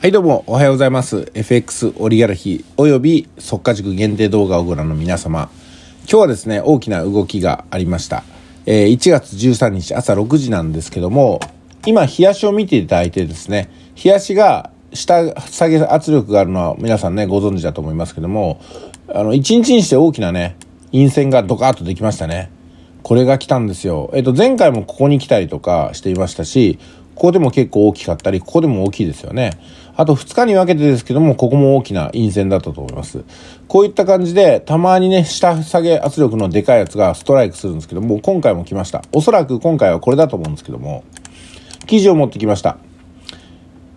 はいどうもおはようございます。FX オリガルヒおよび速稼塾限定動画をご覧の皆様。今日はですね、大きな動きがありました。えー、1月13日朝6時なんですけども、今、冷やしを見ていただいてですね、冷やしが下下げ圧力があるのは皆さんね、ご存知だと思いますけども、あの、1日にして大きなね、陰線がドカーッとできましたね。これが来たんですよ。えっ、ー、と、前回もここに来たりとかしていましたし、ここでも結構大きかったり、ここでも大きいですよね。あと2日に分けてですけども、ここも大きな陰線だったと思います。こういった感じで、たまにね、下下げ圧力のでかいやつがストライクするんですけども、今回も来ました。おそらく今回はこれだと思うんですけども、記事を持ってきました。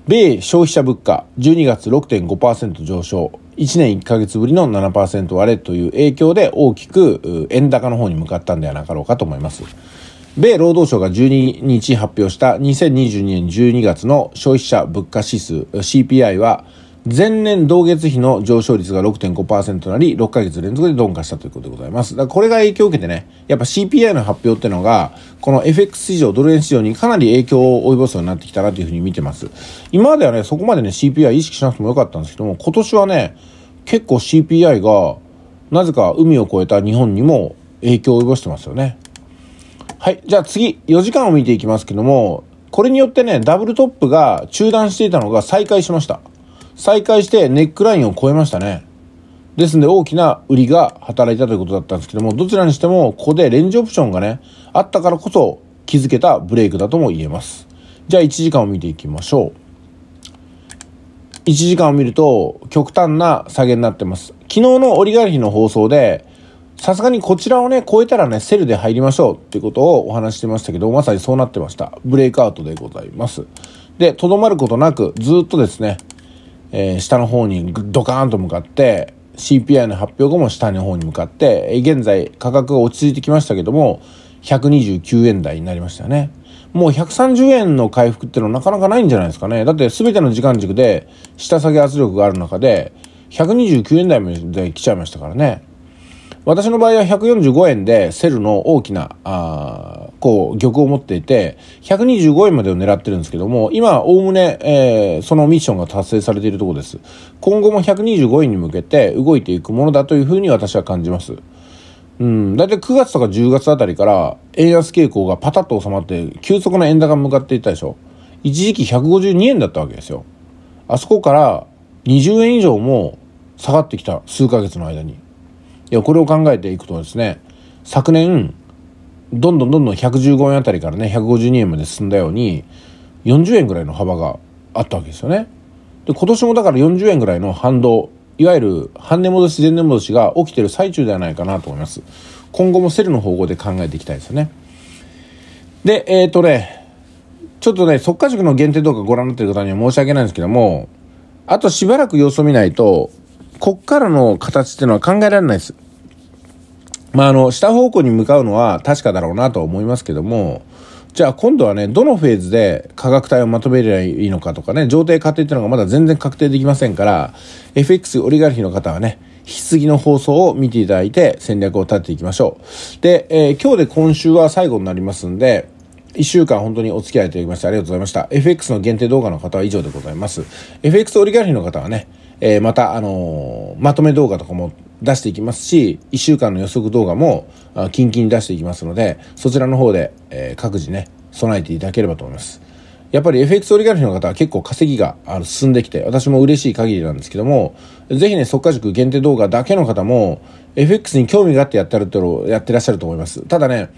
米消費者物価、12月6.5%上昇。1年1ヶ月ぶりの7%割れという影響で大きく円高の方に向かったんではなかろうかと思います。米労働省が12日発表した2022年12月の消費者物価指数 CPI は前年同月比の上昇率が6.5%となり、6ヶ月連続で鈍化したということでございます。だからこれが影響を受けてね、やっぱ CPI の発表ってのが、この FX 市場、ドル円市場にかなり影響を及ぼすようになってきたなというふうに見てます。今まではね、そこまでね、CPI 意識しなくてもよかったんですけども、今年はね、結構 CPI が、なぜか海を越えた日本にも影響を及ぼしてますよね。はい。じゃあ次、4時間を見ていきますけども、これによってね、ダブルトップが中断していたのが再開しました。再開してネックラインを超えましたね。ですんで大きな売りが働いたということだったんですけども、どちらにしても、ここでレンジオプションがね、あったからこそ気づけたブレイクだとも言えます。じゃあ1時間を見ていきましょう。1時間を見ると極端な下げになってます。昨日のオリガルヒの放送でさすがにこちらをね、超えたらね、セルで入りましょうってことをお話してましたけど、まさにそうなってました。ブレイクアウトでございます。で、とどまることなく、ずっとですね、えー、下の方にドカーンと向かって、CPI の発表後も下の方に向かって、現在価格が落ち着いてきましたけども、129円台になりましたね。もう130円の回復ってのはなかなかないんじゃないですかね。だって全ての時間軸で下下げ圧力がある中で、129円台まで来ちゃいましたからね。私の場合は145円でセルの大きな、あこう、玉を持っていて、125円までを狙ってるんですけども、今、おおむね、えー、そのミッションが達成されているところです。今後も125円に向けて動いていくものだというふうに私は感じます。うん、だいたい9月とか10月あたりから、円安傾向がパタッと収まって、急速な円高に向かっていったでしょ。一時期152円だったわけですよ。あそこから20円以上も下がってきた、数ヶ月の間に。いやこれを考えていくとですね昨年どんどんどんどん115円あたりからね152円まで進んだように40円ぐらいの幅があったわけですよね。で今年もだから40円ぐらいの反動いわゆる半値戻し前年戻しが起きてる最中ではないかなと思います。今後もセルの方向で考えていきたいですよね。で、えっ、ー、とね、ちょっとね、即可塾の限定動画ご覧になってる方には申し訳ないんですけども、あとしばらく様子を見ないと、こっからの形っていうのは考えられないです。まあ、あの、下方向に向かうのは確かだろうなと思いますけども、じゃあ今度はね、どのフェーズで価格帯をまとめればいいのかとかね、上程過程っていうのがまだ全然確定できませんから、FX オリガルヒの方はね、引き継ぎの放送を見ていただいて戦略を立てていきましょう。で、えー、今日で今週は最後になりますんで、一週間本当にお付き合いいただきましてありがとうございました。FX の限定動画の方は以上でございます。FX オリガルヒの方はね、えー、また、あのー、まとめ動画とかも出していきますし、1週間の予測動画も、キンキンに出していきますので、そちらの方で、え各自ね、備えていただければと思います。やっぱり FX 折り返しの方は結構稼ぎがあ進んできて、私も嬉しい限りなんですけども、ぜひね、速化塾限定動画だけの方も、FX に興味があってやってるっと、やってらっしゃると思います。ただね、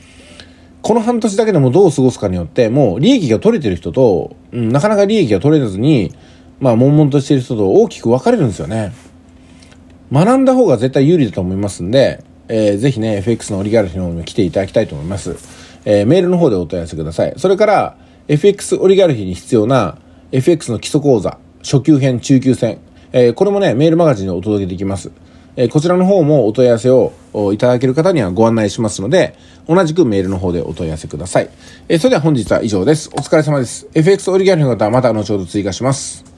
この半年だけでもどう過ごすかによって、もう利益が取れてる人と、うん、なかなか利益が取れずに、まあ、悶々としてる人と大きく分かれるんですよね。学んだ方が絶対有利だと思いますんで、えー、ぜひね、FX のオリガルヒの方にも来ていただきたいと思います。えー、メールの方でお問い合わせください。それから、FX オリガルヒに必要な FX の基礎講座、初級編、中級編、えー、これもね、メールマガジンでお届けできます。えー、こちらの方もお問い合わせをいただける方にはご案内しますので、同じくメールの方でお問い合わせください。えー、それでは本日は以上です。お疲れ様です。FX オリガルヒの方はまた後ほど追加します。